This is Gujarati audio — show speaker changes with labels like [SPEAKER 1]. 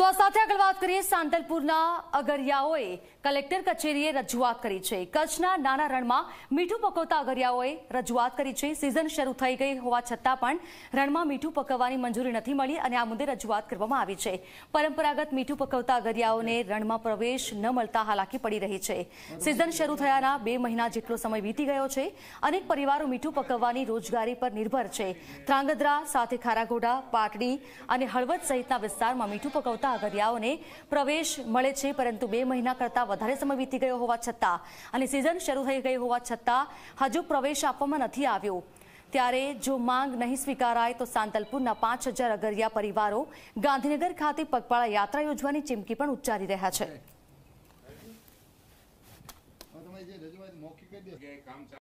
[SPEAKER 1] તો આ સાથે આગળ વાત કરીએ સાંતલપુરના અગરિયાઓએ કલેક્ટર કચેરીએ રજૂઆત કરી છે કચ્છના નાના રણમાં મીઠું પકવતા અગરિયાઓએ રજૂઆત કરી છે સિઝન શરૂ થઈ ગઈ હોવા છતાં પણ રણમાં મીઠું પકવવાની મંજૂરી નથી મળી અને આ મુદ્દે રજૂઆત કરવામાં આવી છે પરંપરાગત મીઠું પકવતા અગરિયાઓને રણમાં પ્રવેશ ન મળતા હાલાકી પડી રહી છે સિઝન શરૂ થયાના બે મહિના જેટલો સમય વીતી ગયો છે અનેક પરિવારો મીઠું પકવવાની રોજગારી પર નિર્ભર છે ધ્રાંગધ્રા સાથે ખારાઘોડા પાટડી અને હળવદ સહિતના વિસ્તારમાં મીઠું પકવતા અગરિયાઓને પ્રવેશ મળે છે પરંતુ બે મહિના કરતાં વધારે સમય વીતી ગયો હોવા છતાં અને સિઝન શરૂ થઈ ગઈ હોવા છતાં હજુ પ્રવેશ આપવામાં નથી આવ્યો ત્યારે જો માંગ નહીં સ્વીકારાય તો સાંતલપુરના પાંચ હજાર અગરિયા પરિવારો ગાંધીનગર ખાતે પગપાળા યાત્રા યોજવાની ચીમકી પણ ઉચ્ચારી રહ્યા
[SPEAKER 2] છે